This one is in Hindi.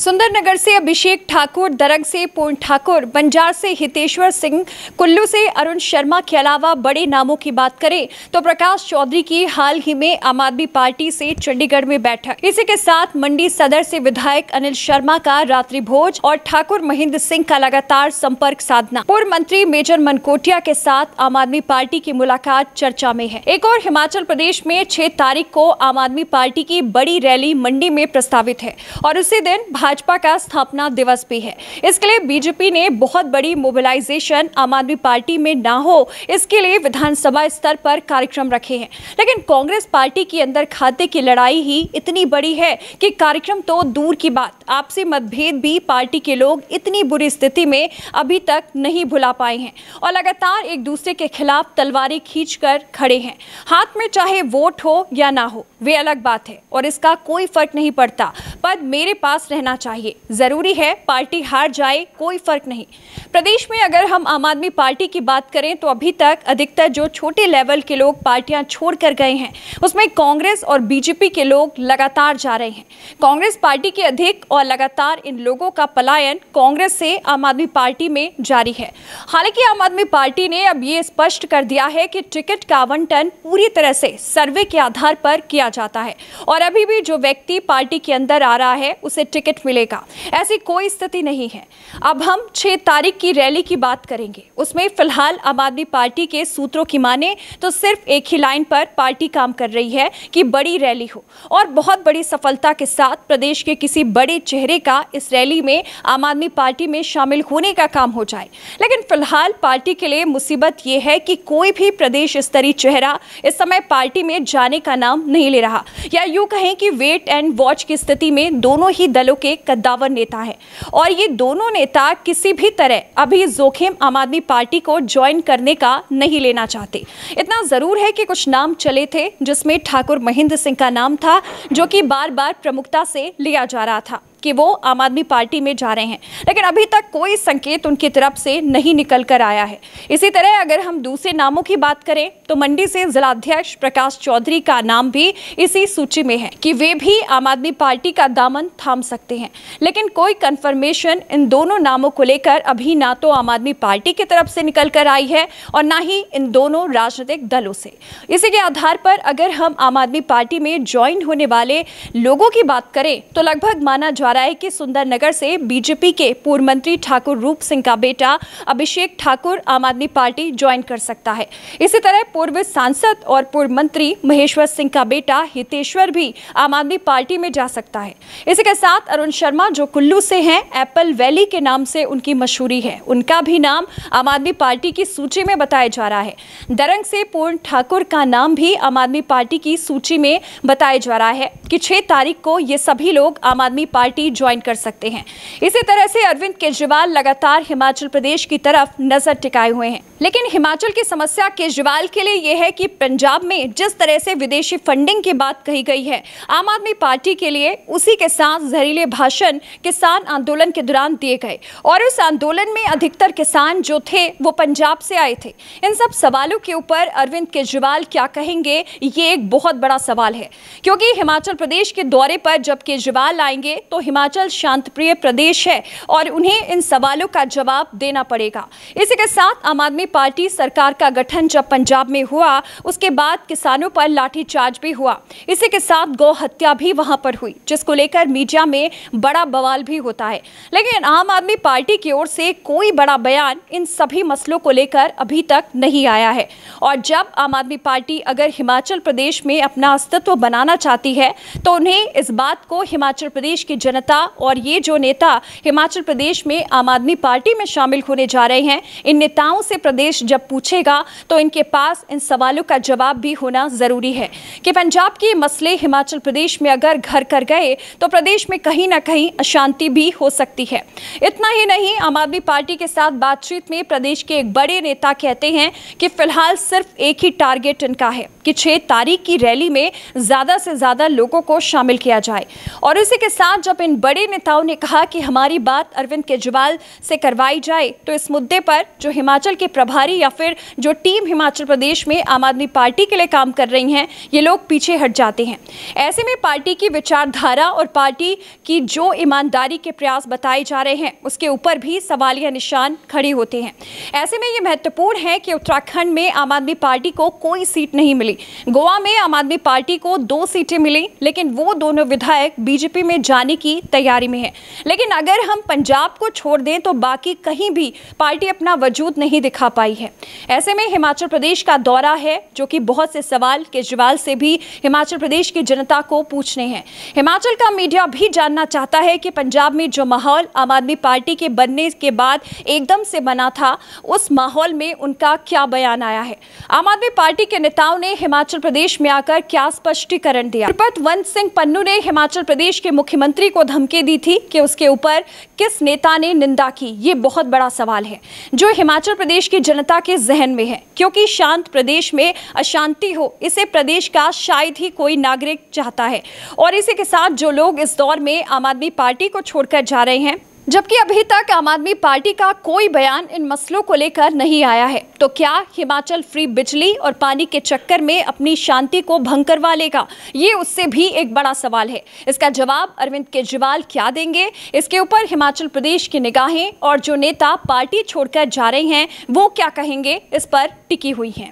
सुंदरनगर से अभिषेक ठाकुर दरंग से पूर्ण ठाकुर बंजार से हितेश्वर सिंह कुल्लू से अरुण शर्मा के अलावा बड़े नामों की बात करें तो प्रकाश चौधरी की हाल ही में आम आदमी पार्टी से चंडीगढ़ में बैठक इसी के साथ मंडी सदर से विधायक अनिल शर्मा का रात्रि भोज और ठाकुर महेंद्र सिंह का लगातार संपर्क साधना पूर्व मंत्री मेजर मनकोटिया के साथ आम आदमी पार्टी की मुलाकात चर्चा में है एक और हिमाचल प्रदेश में छह तारीख को आम आदमी पार्टी की बड़ी रैली मंडी में प्रस्तावित है और उसी दिन भाजपा का स्थापना दिवस भी है इसके लिए बीजेपी ने बहुत बड़ी मोबिलाइजेशन आम आदमी पार्टी में ना हो इसके लिए विधानसभा स्तर पर कार्यक्रम रखे हैं लेकिन कांग्रेस पार्टी के अंदर खाते की लड़ाई ही इतनी बड़ी है कि कार्यक्रम तो दूर की बात आपसी मतभेद भी पार्टी के लोग इतनी बुरी स्थिति में अभी तक नहीं भुला पाए हैं और लगातार एक दूसरे के खिलाफ तलवारें खींच खड़े हैं हाथ में चाहे वोट हो या ना हो वे अलग बात है और इसका कोई फर्क नहीं पड़ता पद मेरे पास रहना चाहिए ज़रूरी है पार्टी हार जाए कोई फर्क नहीं प्रदेश में अगर हम आम आदमी पार्टी की बात करें तो अभी तक अधिकतर जो छोटे लेवल के लोग पार्टियां छोड़ कर गए हैं उसमें कांग्रेस और बीजेपी के लोग लगातार जा रहे हैं कांग्रेस पार्टी के अधिक और लगातार इन लोगों का पलायन कांग्रेस से आम आदमी पार्टी में जारी है हालांकि आम आदमी पार्टी ने अब ये स्पष्ट कर दिया है कि टिकट का आवंटन पूरी तरह से सर्वे के आधार पर किया जाता है और अभी भी जो व्यक्ति पार्टी के अंदर आ रहा है उसे टिकट मिलेगा ऐसी कोई स्थिति नहीं है अब हम छह तारीख की रैली की बात करेंगे उसमें फिलहाल आम आदमी पार्टी के सूत्रों की माने तो सिर्फ एक ही लाइन पर पार्टी काम कर रही है कि बड़ी रैली हो और बहुत बड़ी सफलता के साथ प्रदेश के किसी बड़े चेहरे का इस रैली में आम आदमी पार्टी में शामिल होने का काम हो जाए लेकिन फिलहाल पार्टी के लिए मुसीबत यह है कि कोई भी प्रदेश स्तरीय चेहरा इस समय पार्टी में जाने का नाम नहीं ले रहा या यूं कहें कि वेट एंड वॉच की स्थिति में दोनों ही दलों के कद्दावर नेता हैं और ये दोनों नेता किसी भी तरह अभी जोखिम आम आदमी पार्टी को ज्वाइन करने का नहीं लेना चाहते इतना ज़रूर है कि कुछ नाम चले थे जिसमें ठाकुर महेंद्र सिंह का नाम था जो कि बार बार प्रमुखता से लिया जा रहा था कि वो आम आदमी पार्टी में जा रहे हैं लेकिन अभी तक कोई संकेत उनकी तरफ से नहीं निकल कर आया है इसी तरह अगर हम दूसरे नामों की बात करें तो मंडी से जिलाध्यक्ष प्रकाश चौधरी का नाम भी इसी सूची में है कि वे भी आम आदमी पार्टी का दामन थाम सकते हैं लेकिन कोई कन्फर्मेशन इन दोनों नामों को लेकर अभी ना तो आम आदमी पार्टी की तरफ से निकल कर आई है और ना ही इन दोनों राजनीतिक दलों से इसी के आधार पर अगर हम आम आदमी पार्टी में ज्वाइन होने वाले लोगों की बात करें तो लगभग माना जा जा रहा है कि सुंदरनगर से बीजेपी के पूर्व मंत्री ठाकुर रूप सिंह का बेटा अभिषेक ठाकुर आम आदमी पार्टी ज्वाइन कर सकता है इसी तरह पूर्व सांसद और पूर्व मंत्री महेश्वर सिंह का बेटा हितेश्वर भी आम आदमी पार्टी में जा सकता है इसी के साथ अरुण शर्मा जो कुल्लू से हैं एप्पल वैली के नाम से उनकी मशहूरी है उनका भी नाम आम आदमी पार्टी की सूची में बताया जा रहा है दरंग से पूर्ण ठाकुर का नाम भी आम आदमी पार्टी की सूची में बताया जा रहा है कि छह तारीख को ये सभी लोग आम आदमी पार्टी पार्टी ज्वाइन कर सकते हैं इसी तरह से अरविंद केजरीवाल लगातार हिमाचल प्रदेश की तरफ नजर टिकाए हुए हैं लेकिन हिमाचल की समस्या केजरीवाल के लिए यह है कि पंजाब में जिस तरह से विदेशी फंडिंग की बात कही गई है आम आदमी पार्टी के लिए उसी के साथ जहरीले भाषण किसान आंदोलन के दौरान दिए गए और उस आंदोलन में अधिकतर किसान जो थे वो पंजाब से आए थे इन सब सवालों के ऊपर अरविंद केजरीवाल क्या कहेंगे ये एक बहुत बड़ा सवाल है क्योंकि हिमाचल प्रदेश के दौरे पर जब केजरीवाल आएंगे तो हिमाचल शांत प्रिय प्रदेश है और उन्हें इन सवालों का जवाब देना पड़ेगा इसी के साथ आम आदमी पार्टी सरकार का गठन जब पंजाब में हुआ उसके बाद किसानों पर लाठीचार्ज भी हुआ इसी के साथ गौ हत्या भी वहां पर हुई जिसको लेकर मीडिया में बड़ा बवाल भी होता है लेकिन आम आदमी पार्टी की ओर से कोई बड़ा बयान इन सभी मसलों को लेकर अभी तक नहीं आया है और जब आम आदमी पार्टी अगर हिमाचल प्रदेश में अपना अस्तित्व बनाना चाहती है तो उन्हें इस बात को हिमाचल प्रदेश की जनता जनता और ये जो नेता हिमाचल प्रदेश में आम आदमी पार्टी में शामिल होने जा रहे हैं इन नेताओं से प्रदेश जब पूछेगा तो इनके पास इन सवालों का जवाब भी होना ज़रूरी है कि पंजाब के मसले हिमाचल प्रदेश में अगर घर कर गए तो प्रदेश में कहीं ना कहीं अशांति भी हो सकती है इतना ही नहीं आम आदमी पार्टी के साथ बातचीत में प्रदेश के एक बड़े नेता कहते हैं कि फिलहाल सिर्फ एक ही टारगेट इनका है कि छह तारीख की रैली में ज़्यादा से ज़्यादा लोगों को शामिल किया जाए और इसी के साथ जब इन इन बड़े नेताओं ने कहा कि हमारी बात अरविंद केजरीवाल से करवाई जाए तो इस मुद्दे पर जो हिमाचल के प्रभारी या फिर जो टीम हिमाचल प्रदेश में आम आदमी पार्टी के लिए काम कर रही हैं ये लोग पीछे हट जाते हैं ऐसे में पार्टी की विचारधारा और पार्टी की जो ईमानदारी के प्रयास बताए जा रहे हैं उसके ऊपर भी सवाल या निशान खड़े होते हैं ऐसे में ये महत्वपूर्ण है कि उत्तराखंड में आम आदमी पार्टी को कोई सीट नहीं मिली गोवा में आम आदमी पार्टी को दो सीटें मिली लेकिन वो दोनों विधायक बीजेपी में जाने की की तैयारी में है लेकिन अगर हम पंजाब को छोड़ दें तो बाकी कहीं भी पार्टी अपना वजूद नहीं दिखा पाई है ऐसे में हिमाचल प्रदेश का दौरा है जो कि बहुत से सवाल केजरीवाल से भी हिमाचल प्रदेश की जनता को पूछने हैं हिमाचल का मीडिया भी जानना चाहता है कि पंजाब में जो माहौल आम आदमी पार्टी के बनने के बाद एकदम से बना था उस माहौल में उनका क्या बयान आया है आम आदमी पार्टी के नेताओं ने हिमाचल प्रदेश में आकर क्या स्पष्टीकरण दिया वंत सिंह पन्नू ने हिमाचल प्रदेश के मुख्यमंत्री को धमकी दी थी कि उसके ऊपर किस नेता ने निंदा की ये बहुत बड़ा सवाल है जो हिमाचल प्रदेश की जनता के जहन में है क्योंकि शांत प्रदेश में अशांति हो इसे प्रदेश का शायद ही कोई नागरिक चाहता है और इसी के साथ जो लोग इस दौर में आम आदमी पार्टी को छोड़कर जा रहे हैं जबकि अभी तक आम आदमी पार्टी का कोई बयान इन मसलों को लेकर नहीं आया है तो क्या हिमाचल फ्री बिजली और पानी के चक्कर में अपनी शांति को भंग करवा लेगा ये उससे भी एक बड़ा सवाल है इसका जवाब अरविंद केजरीवाल क्या देंगे इसके ऊपर हिमाचल प्रदेश की निगाहें और जो नेता पार्टी छोड़कर जा रहे हैं वो क्या कहेंगे इस पर टिकी हुई हैं